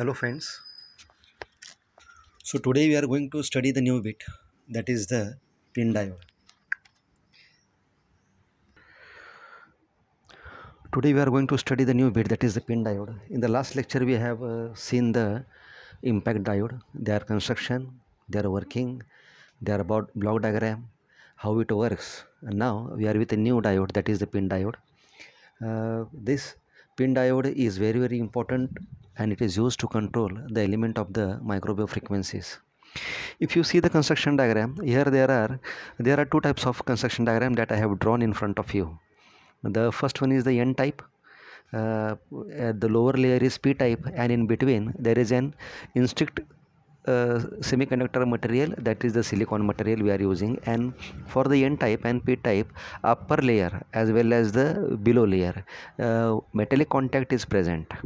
hello friends so today we are going to study the new bit that is the pin diode today we are going to study the new bit that is the pin diode in the last lecture we have uh, seen the impact diode their construction their working their about block diagram how it works and now we are with a new diode that is the pin diode uh, this pin diode is very very important and it is used to control the element of the microwave frequencies if you see the construction diagram here there are there are two types of construction diagram that i have drawn in front of you the first one is the n type uh, the lower layer is p type and in between there is an instinct uh, semiconductor material that is the silicon material we are using and for the n type and p type upper layer as well as the below layer uh, metallic contact is present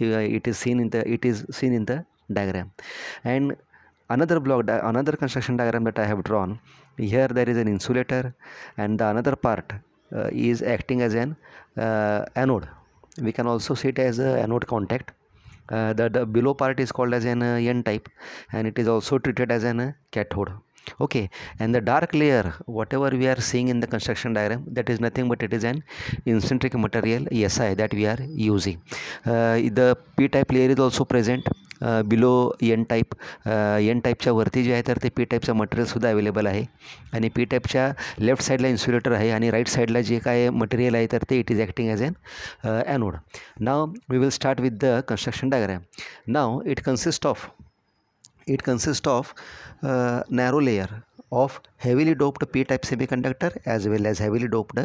uh, it is seen in the it is seen in the diagram and another block another construction diagram that i have drawn here there is an insulator and the another part uh, is acting as an uh, anode we can also see it as a anode contact uh, the, the below part is called as an uh, n type and it is also treated as an uh, cathode okay and the dark layer whatever we are seeing in the construction diagram that is nothing but it is an incentric material ESI that we are using uh, the p-type layer is also present uh, below n-type n-type uh, cha varthi jayatarthi p-type cha material sudha available hai and p-type cha left side la insulator hai and right side la jk material hai tarthi it is acting as an uh, anode now we will start with the construction diagram now it consists of it consists of a uh, narrow layer of heavily doped p-type semiconductor as well as heavily doped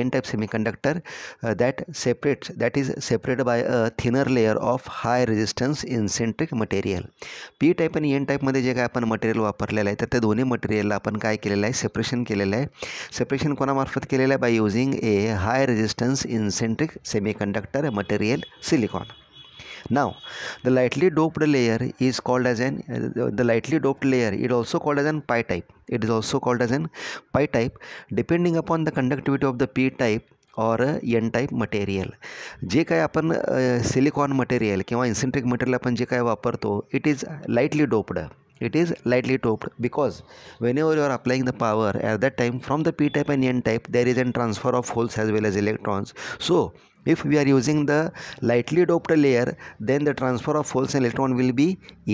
n-type semiconductor uh, that separates that is separated by a thinner layer of high resistance incentric material p-type and n-type madhe je ka apan material vaparlele ahe tar te doni material la apan kay kelele ahe separation kelele ahe separation kona marfat kelele by using a high resistance incentric semiconductor material silicon now the lightly doped layer is called as an uh, the lightly doped layer it also called as an pi type it is also called as an pi type depending upon the conductivity of the p type or uh, n type material जे काय आपण silicon material किंवा इन्सेंट्रिक material आपण जे काय वापरतो it it is lightly doped. it is lightly doped because whenever you are applying the power at that time from the p type and n type there is a transfer of holes as well as electrons so If we are using the lightly doped layer, then the transfer of holes and electron will be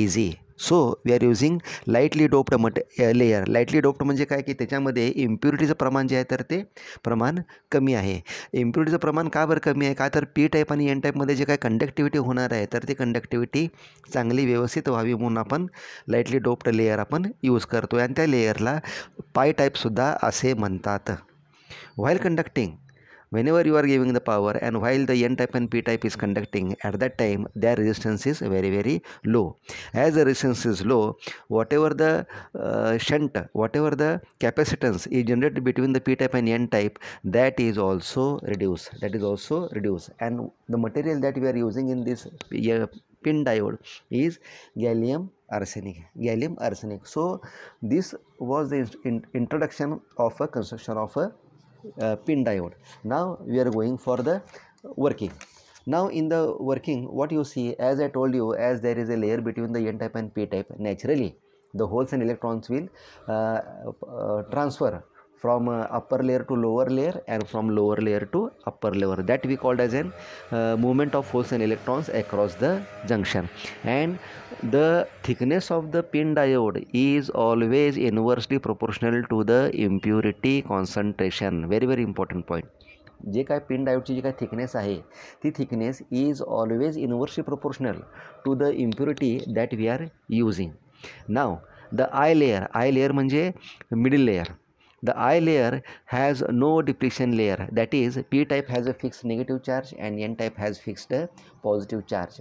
easy. So we are using lightly doped मट layer lightly doped म्हणजे काय की त्याच्यामध्ये इम्प्युरिटीचं प्रमाण जे आहे तर ते प्रमाण कमी आहे इम्प्युरिटीचं प्रमाण का बरं कमी आहे का तर पी टाईप आणि एन टाईपमध्ये जे काय कंडक्टिव्हिटी होणार आहे तर ती कंडक्टिव्हिटी चांगली व्यवस्थित व्हावी म्हणून आपण लाईटली डोप्ड लेयर आपण यूज करतो आणि त्या लेयरला पाय टाईपसुद्धा असे म्हणतात while conducting whenever you are giving the power and while the n type and p type is conducting at that time their resistance is very very low as the resistance is low whatever the uh, shunt whatever the capacitance is generated between the p type and n type that is also reduced that is also reduced and the material that we are using in this pin diode is gallium arsenic gallium arsenic so this was the in introduction of a construction of a uh, pin diode now we are going for the working now in the working what you see as i told you as there is a layer between the n type and p type naturally the holes and electrons will uh, uh, transfer from uh, upper layer to lower layer and from lower layer to upper layer that we called as an uh, movement of holes and electrons across the junction and the thickness of the pin diode is always inversely proportional to the impurity concentration very very important point जे काय pin डायोडची जी काय thickness आहे ती thickness is always inversely proportional to the impurity that we are using नाव the I layer I layer म्हणजे middle the i layer has no depletion layer that is p type has a fixed negative charge and n type has fixed positive charge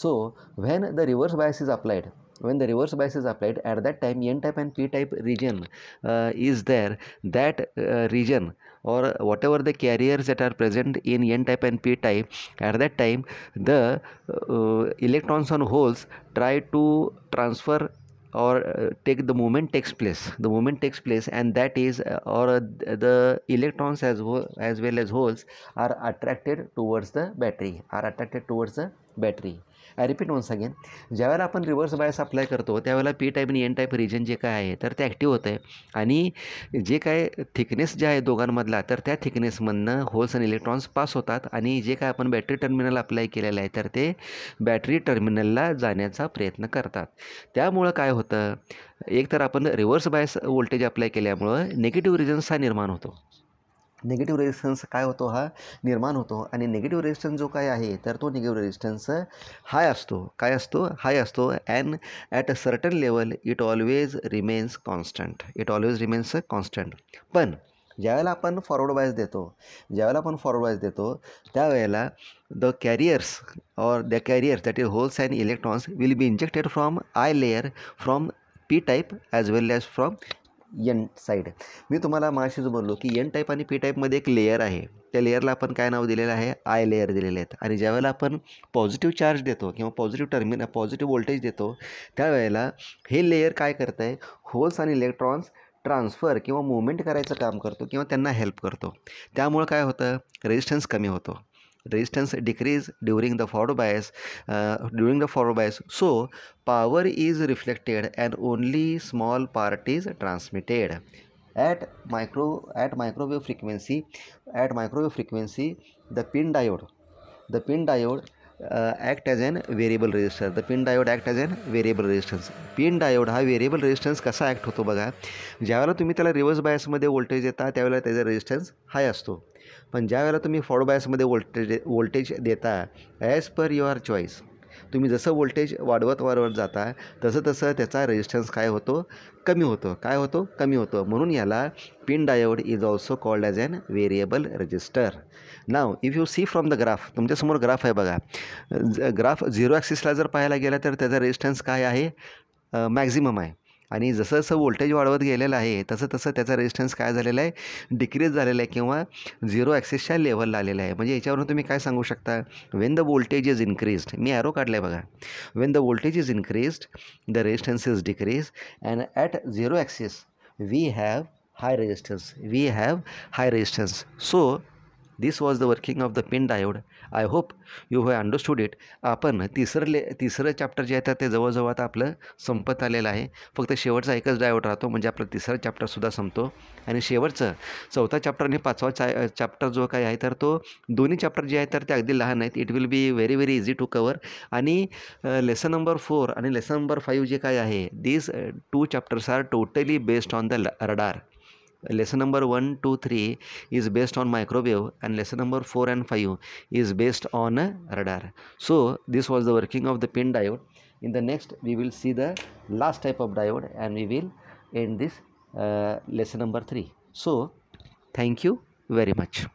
so when the reverse bias is applied when the reverse bias is applied at that time n type and p type region uh, is there that uh, region or whatever the carriers that are present in n type and p type at that time the uh, electrons on holes try to transfer or uh, take the movement takes place the movement takes place and that is uh, or uh, the electrons as well as, well as holes are attracted towards the battery are attracted towards the battery I repeat once again ज्यावेळेला आपण reverse bias apply करतो त्यावेळेला P type आणि N type region जे काय आहे तर ते ॲक्टिव्ह होतं आहे आणि जे काय थिकनेस जे आहे दोघांमधला तर त्या थिकनेसमधनं होल्स आणि इलेक्ट्रॉन्स पास होतात आणि जे काय आपण बॅटरी टर्मिनल अप्लाय केलेलं आहे तर ते बॅटरी टर्मिनलला जाण्याचा प्रयत्न करतात त्यामुळं काय होतं एक तर आपण रिव्हर्स बायस वोल्टेज अप्लाय केल्यामुळं निगेटिव्ह रिजन्स हा निर्माण होतो निगेटिव्ह रेजिस्टन्स का होतो निर्माण होतो आणि रेजिस्टन्स जो का आहे तर तो निगेटिव्ह रेजिस्टन्स हाई असतो काय असतो हाय असतो and a certain level it always remains constant it always remains constant पन ज्याला अपन फॉरवर्ड वाईज देतो ज्यावेळेला आपण फॉरवर्ड वाईज देतो त्यावेळेला द कैरियर्स और the carriers that is holes and electrons will be injected from I layer from P type as well as from N side मी तुम्हाला माशीच बोललो की एन टाईप आणि पी टाईपमध्ये एक लेयर आहे त्या लेयरला आपण काय नाव दिलेलं आहे आय लेयर दिलेले आहेत आणि ज्यावेळेला आपण पॉझिटिव्ह चार्ज देतो किंवा पॉझिटिव्ह टर्मिनल पॉझिटिव्ह वोल्टेज देतो त्यावेळेला हे लेयर काय करतं आहे होल्स आणि इलेक्ट्रॉन्स ट्रान्सफर किंवा मुवमेंट करायचं काम करतो किंवा त्यांना हेल्प करतो त्यामुळं काय होतं रेजिस्टन्स कमी होतो resistance decrease during the forward bias uh, during the forward bias so power is reflected and only small part is transmitted at micro at microwave frequency at microwave frequency the pin diode the pin diode act as an variable resistor the pin diode act as an variable resistance pin diode हा variable resistance कसा act होतो बघा ज्यावेळेला तुम्ही त्याला reverse बायसमध्ये voltage देता त्यावेळेला त्याचा रेजिस्टन्स हाय असतो पण ज्यावेळेला तुम्ही फॉर्ड बायसमध्ये वोल्टेज वोल्टेज देता ॲज पर युअर चॉईस तुम्ही जसं वोल्टेज वाढवत वाढवत जाता तसं तसं त्याचा रेजिस्टन्स काय होतो कमी होतो काय होतो कमी होतो म्हणून याला pin diode is also called as an variable resistor नाव if you see from the graph तुमच्यासमोर ग्राफ आहे बघा ग्राफ झिरो ॲक्सिसला जर पाहायला गेला तर त्याचा रेजिस्टन्स काय आहे मॅक्झिमम आहे आणि जसं जसं वोल्टेज वाढवत गेलेलं आहे तसं तसं त्याचा रेजिस्टन्स काय झालेला आहे डिक्रीज झालेला आहे किंवा झिरो ॲक्सेसच्या लेवलला आलेला आहे म्हणजे याच्यावरून तुम्ही काय सांगू शकता when the voltage is increased मी ॲरो काढला आहे बघा when the voltage is increased the resistance is decrease and at zero axis we have high resistance we have high resistance so this was the working of the pin diode I hope you have understood it आपण तिसरं ले तिसरं chapter जे आहे ते जवळजवळ आता आपलं संपत आलेलं आहे फक्त शेवटचा एकच डायोड राहतो म्हणजे आपलं तिसरं चॅप्टरसुद्धा संपतो आणि शेवटचं चौथा चॅप्टर आणि पाचवा चा चॅप्टर जो काय आहे तर तो दोन्ही चॅप्टर जे आहे तर ते अगदी लहान आहेत it will be very very easy to cover आणि लेसन नंबर फोर आणि लेसन नंबर फाईव्ह जे काय आहे this two chapters are totally based on the radar lesson number 1 2 3 is based on microwave and lesson number 4 and 5 is based on radar so this was the working of the pin diode in the next we will see the last type of diode and we will end this uh, lesson number 3 so thank you very much